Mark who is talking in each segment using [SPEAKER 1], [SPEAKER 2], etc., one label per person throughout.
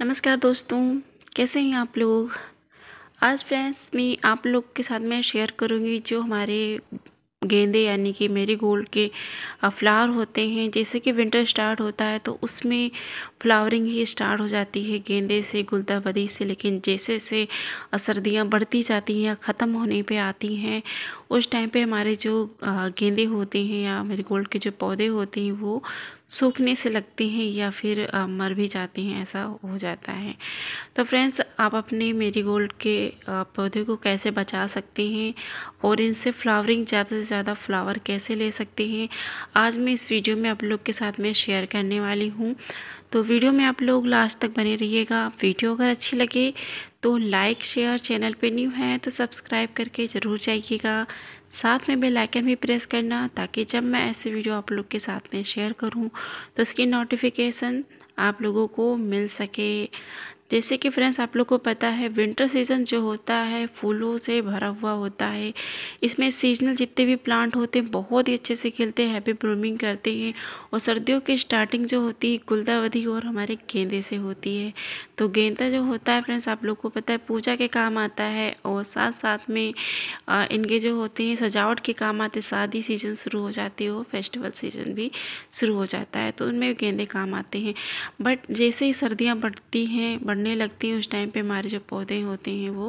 [SPEAKER 1] नमस्कार दोस्तों कैसे हैं आप लोग आज फ्रेंड्स मैं आप लोग के साथ मैं शेयर करूंगी जो हमारे गेंदे यानी कि मेरी गोल्ड के फ्लावर होते हैं जैसे कि विंटर स्टार्ट होता है तो उसमें फ्लावरिंग ही स्टार्ट हो जाती है गेंदे से गुलदावरी से लेकिन जैसे जैसे सर्दियाँ बढ़ती जाती हैं या ख़त्म होने पे आती हैं उस टाइम पे हमारे जो गेंदे होते हैं या मेरी गोल्ड के जो पौधे होते हैं वो सूखने से लगते हैं या फिर मर भी जाते हैं ऐसा हो जाता है तो फ्रेंड्स आप अपने मेरी गोल्ड के पौधे को कैसे बचा सकते हैं और इनसे फ्लावरिंग ज़्यादा से ज़्यादा फ्लावर कैसे ले सकते हैं आज मैं इस वीडियो में आप लोग के साथ में शेयर करने वाली हूँ तो वीडियो में आप लोग लास्ट तक बने रहिएगा वीडियो अगर अच्छी लगे तो लाइक शेयर चैनल पर न्यू है तो सब्सक्राइब करके ज़रूर जाइएगा साथ में बेल आइकन भी प्रेस करना ताकि जब मैं ऐसे वीडियो आप लोग के साथ में शेयर करूं तो उसकी नोटिफिकेशन आप लोगों को मिल सके जैसे कि फ्रेंड्स आप लोग को पता है विंटर सीज़न जो होता है फूलों से भरा हुआ होता है इसमें सीजनल जितने भी प्लांट होते हैं बहुत ही अच्छे से खिलते हैं हैप्पी ब्लूमिंग करते हैं और सर्दियों की स्टार्टिंग जो होती है गुलदावधी और हमारे गेंदे से होती है तो गेंदा जो होता है फ्रेंड्स आप लोग को पता है पूजा के काम आता है और साथ साथ में इनके जो होते हैं सजावट के काम आते शादी सीज़न शुरू हो जाती है फेस्टिवल सीज़न भी शुरू हो जाता है तो उनमें गेंदे काम आते हैं बट जैसे ही सर्दियाँ बढ़ती हैं मरने लगती हैं उस टाइम पे हमारे जो पौधे होते हैं वो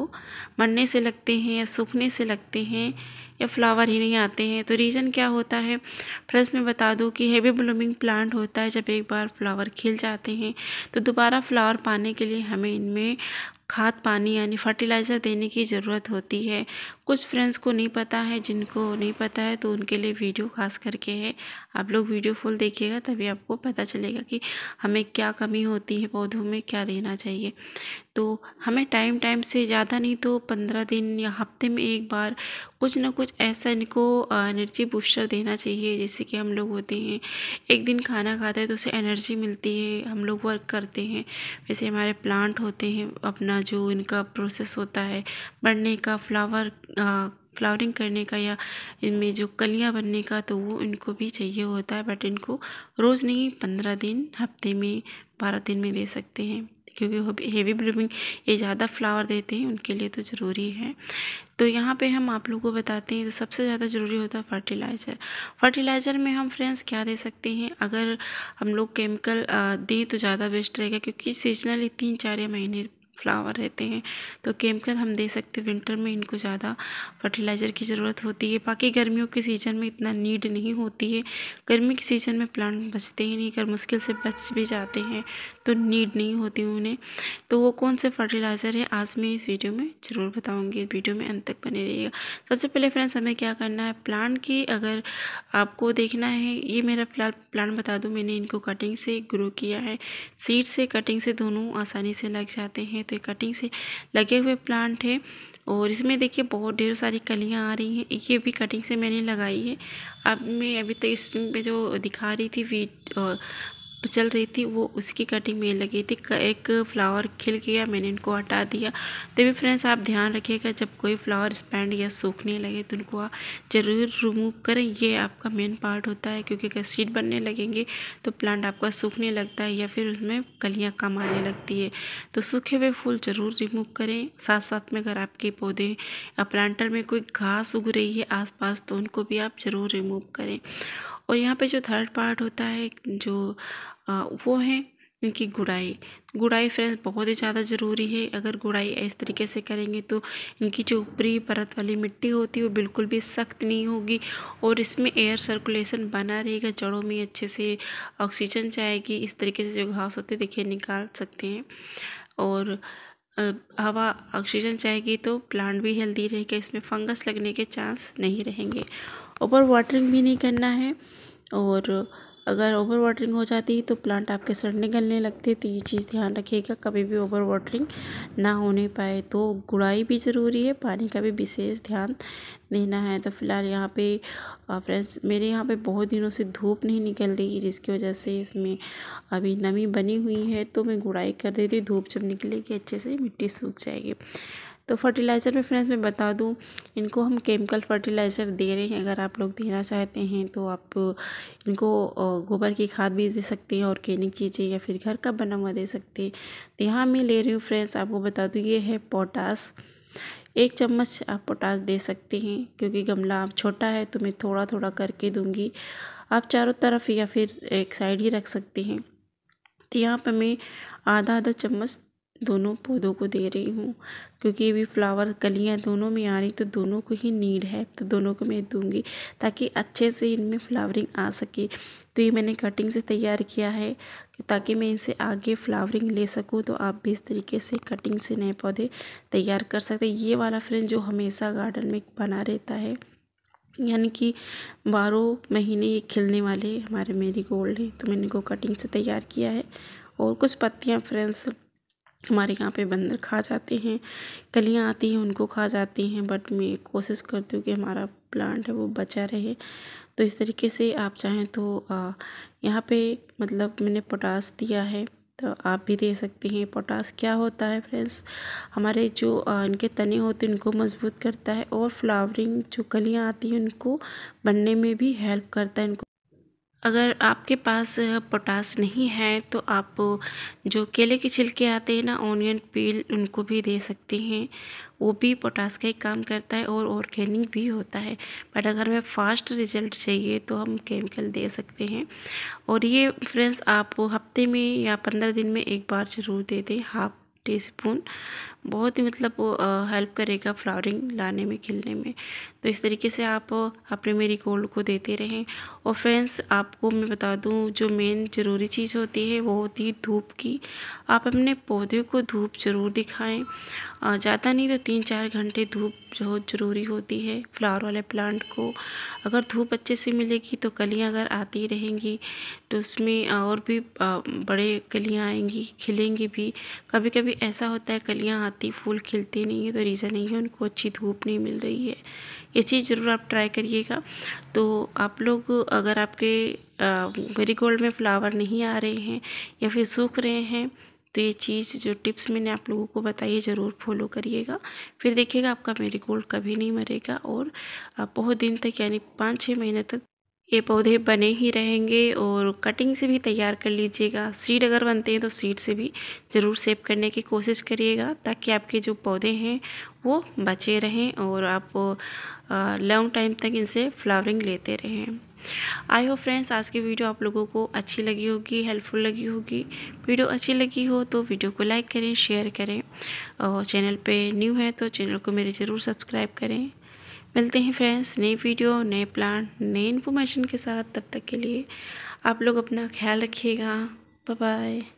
[SPEAKER 1] मरने से लगते हैं या सूखने से लगते हैं या फ्लावर ही नहीं आते हैं तो रीज़न क्या होता है फ्रेंड्स मैं बता दूँ कि हैवी ब्लूमिंग प्लांट होता है जब एक बार फ्लावर खिल जाते हैं तो दोबारा फ्लावर पाने के लिए हमें इनमें खाद पानी यानी फर्टिलाइज़र देने की ज़रूरत होती है कुछ फ्रेंड्स को नहीं पता है जिनको नहीं पता है तो उनके लिए वीडियो खास करके है आप लोग वीडियो फुल देखिएगा तभी आपको पता चलेगा कि हमें क्या कमी होती है पौधों में क्या देना चाहिए तो हमें टाइम टाइम से ज़्यादा नहीं तो पंद्रह दिन या हफ्ते में एक बार कुछ ना कुछ ऐसा इनको एनर्जी बूस्टर देना चाहिए जैसे कि हम लोग होते हैं एक दिन खाना खाते हैं तो उसे एनर्जी मिलती है हम लोग वर्क करते हैं वैसे हमारे प्लांट होते हैं अपना जो इनका प्रोसेस होता है बढ़ने का फ्लावर फ्लावरिंग करने का या इनमें जो कलियाँ बनने का तो वो इनको भी चाहिए होता है बट इनको रोज़ नहीं पंद्रह दिन हफ्ते में बारह दिन में दे सकते हैं क्योंकि हेवी ब्लूमिंग ये ज़्यादा फ्लावर देते हैं उनके लिए तो ज़रूरी है तो यहाँ पे हम आप लोगों को बताते हैं तो सबसे ज़्यादा ज़रूरी होता है फर्टिलाइज़र फर्टिलाइज़र में हम फ्रेंड्स क्या दे सकते हैं अगर हम लोग केमिकल दें तो ज़्यादा बेस्ट रहेगा क्योंकि सीजनली तीन चार महीने फ्लावर रहते हैं तो केमिकल हम दे सकते विंटर में इनको ज़्यादा फर्टिलाइज़र की ज़रूरत होती है बाकी गर्मियों के सीज़न में इतना नीड नहीं होती है गर्मी के सीज़न में प्लांट बचते ही नहीं अगर मुश्किल से बच भी जाते हैं तो नीड नहीं होती उन्हें तो वो कौन से फर्टिलाइज़र है आज मैं इस वीडियो में ज़रूर बताऊँगी वीडियो में अंत तक बने रहिएगा सबसे पहले फ्रेंड्स हमें क्या करना है प्लांट की अगर आपको देखना है ये मेरा प्लांट बता दूँ मैंने इनको कटिंग से ग्रो किया है सीड से कटिंग से दोनों आसानी से लग जाते हैं तो ये कटिंग से लगे हुए प्लांट है और इसमें देखिए बहुत ढेर सारी कलियाँ आ रही हैं ये भी कटिंग से मैंने लगाई है अब मैं अभी तो इस पे जो दिखा रही थी वीट चल रही थी वो उसकी कटिंग में लगी थी एक फ्लावर खिल गया मैंने इनको हटा दिया तो भी फ्रेंड्स आप ध्यान रखिएगा जब कोई फ्लावर स्पैंड या सूखने लगे तो उनको आप ज़रूर रिमूव करें ये आपका मेन पार्ट होता है क्योंकि अगर सीड बनने लगेंगे तो प्लांट आपका सूखने लगता है या फिर उसमें कलियाँ कम आने लगती है तो सूखे हुए फूल ज़रूर रिमूव करें साथ साथ में अगर आपके पौधे या प्लांटर में कोई घास उग रही है आस तो उनको भी आप ज़रूर रिमूव करें और यहाँ पे जो थर्ड पार्ट होता है जो आ, वो है इनकी गुड़ाई गुड़ाई फ्रेंड्स बहुत ही ज़्यादा ज़रूरी है अगर गुड़ाई इस तरीके से करेंगे तो इनकी जो ऊपरी परत वाली मिट्टी होती है वो बिल्कुल भी सख्त नहीं होगी और इसमें एयर सर्कुलेशन बना रहेगा जड़ों में अच्छे से ऑक्सीजन जाएगी इस तरीके से जो घास होते हैं देखिए निकाल सकते हैं और हवा ऑक्सीजन जाएगी तो प्लांट भी हेल्दी रहेगा इसमें फंगस लगने के चांस नहीं रहेंगे ओवर वाटरिंग भी नहीं करना है और अगर ओवर वाटरिंग हो जाती है तो प्लांट आपके सड़ने गलने लगते तो ये चीज़ ध्यान रखिएगा कभी भी ओवर वाटरिंग ना होने पाए तो गुड़ाई भी ज़रूरी है पानी का भी विशेष ध्यान देना है तो फिलहाल यहाँ पे फ्रेंड्स मेरे यहाँ पे बहुत दिनों से धूप नहीं निकल रही है जिसकी वजह से इसमें अभी नमी बनी हुई है तो मैं गुड़ाई कर देती हूँ धूप जब निकलेगी अच्छे से मिट्टी सूख जाएगी तो फर्टिलाइज़र में फ्रेंड्स मैं बता दूँ इनको हम केमिकल फर्टिलाइज़र दे रहे हैं अगर आप लोग देना चाहते हैं तो आप इनको गोबर की खाद भी दे सकते हैं ऑर्गेनिक चीज़ें या फिर घर का बना हुआ दे सकते हैं तो यहाँ मैं ले रही हूँ फ्रेंड्स आपको बता दूँ ये है पोटास एक चम्मच आप पोटास दे सकते हैं क्योंकि गमला आप छोटा है तो मैं थोड़ा थोड़ा करके दूँगी आप चारों तरफ या फिर एक साइड ही रख सकते हैं तो यहाँ पर मैं आधा आधा चम्मच दोनों पौधों को दे रही हूँ क्योंकि अभी फ्लावर कलियाँ दोनों में आ रही तो दोनों को ही नीड है तो दोनों को मैं दूँगी ताकि अच्छे से इनमें फ्लावरिंग आ सके तो ये मैंने कटिंग से तैयार किया है ताकि मैं इनसे आगे फ्लावरिंग ले सकूं तो आप भी इस तरीके से कटिंग से नए पौधे तैयार कर सकते ये वाला फ्रेंड जो हमेशा गार्डन में बना रहता है यानी कि बारह महीने ये खिलने वाले हमारे मेरी गोल्ड है तो मैंने इनको कटिंग से तैयार किया है और कुछ पत्तियाँ फ्रेंड्स हमारे यहाँ पे बंदर खा जाते हैं कलियाँ आती हैं उनको खा जाती हैं बट मैं कोशिश करती हूँ कि हमारा प्लांट है वो बचा रहे तो इस तरीके से आप चाहें तो यहाँ पे मतलब मैंने पोटास दिया है तो आप भी दे सकते हैं पोटास क्या होता है फ्रेंड्स हमारे जो इनके तने होते हैं उनको मजबूत करता है और फ्लावरिंग जो कलियाँ आती हैं उनको बनने में भी हेल्प करता है इनको अगर आपके पास पोटास नहीं है तो आप जो केले के छिलके आते हैं ना ऑनियन पील उनको भी दे सकते हैं वो भी पोटास का ही काम करता है और ऑर्गेनिक भी होता है बट अगर हमें फास्ट रिजल्ट चाहिए तो हम केमिकल दे सकते हैं और ये फ्रेंड्स आप हफ्ते में या पंद्रह दिन में एक बार ज़रूर दे दें हाफ टी स्पून बहुत ही मतलब हेल्प करेगा फ्लावरिंग लाने में खिलने में तो इस तरीके से आप अपने मेरी गोल्ड को देते रहें और फ्रेंड्स आपको मैं बता दूं जो मेन ज़रूरी चीज़ होती है वो होती है धूप की आप अपने पौधे को धूप ज़रूर दिखाएं ज़्यादा नहीं तो तीन चार घंटे धूप बहुत ज़रूरी होती है फ्लावर वाले प्लांट को अगर धूप अच्छे से मिलेगी तो कलियाँ अगर आती रहेंगी तो उसमें और भी बड़े कलियाँ आएंगी खिलेंगी भी कभी कभी ऐसा होता है कलियाँ आती फूल खिलती नहीं है तो रीज़न नहीं है उनको अच्छी धूप नहीं मिल रही है ये चीज़ ज़रूर आप ट्राई करिएगा तो आप लोग अगर आपके मेरी गोल्ड में फ्लावर नहीं आ रहे हैं या फिर सूख रहे हैं तो ये चीज़ जो टिप्स मैंने आप लोगों को बताई ज़रूर फॉलो करिएगा फिर देखिएगा आपका मेरी गोल्ड कभी नहीं मरेगा और बहुत दिन तक यानी पाँच छः महीने तक ये पौधे बने ही रहेंगे और कटिंग से भी तैयार कर लीजिएगा सीड अगर बनते हैं तो सीड से भी ज़रूर सेव करने की कोशिश करिएगा ताकि आपके जो पौधे हैं वो बचे रहें और आप लॉन्ग टाइम तक इनसे फ्लावरिंग लेते रहें आई होप फ्रेंड्स आज की वीडियो आप लोगों को अच्छी लगी होगी हेल्पफुल लगी होगी वीडियो अच्छी लगी हो तो वीडियो को लाइक करें शेयर करें और चैनल पे न्यू है तो चैनल को मेरे ज़रूर सब्सक्राइब करें मिलते हैं फ्रेंड्स नई वीडियो नए प्लान नए इन्फॉर्मेशन के साथ तब तक के लिए आप लोग अपना ख्याल रखिएगा बाय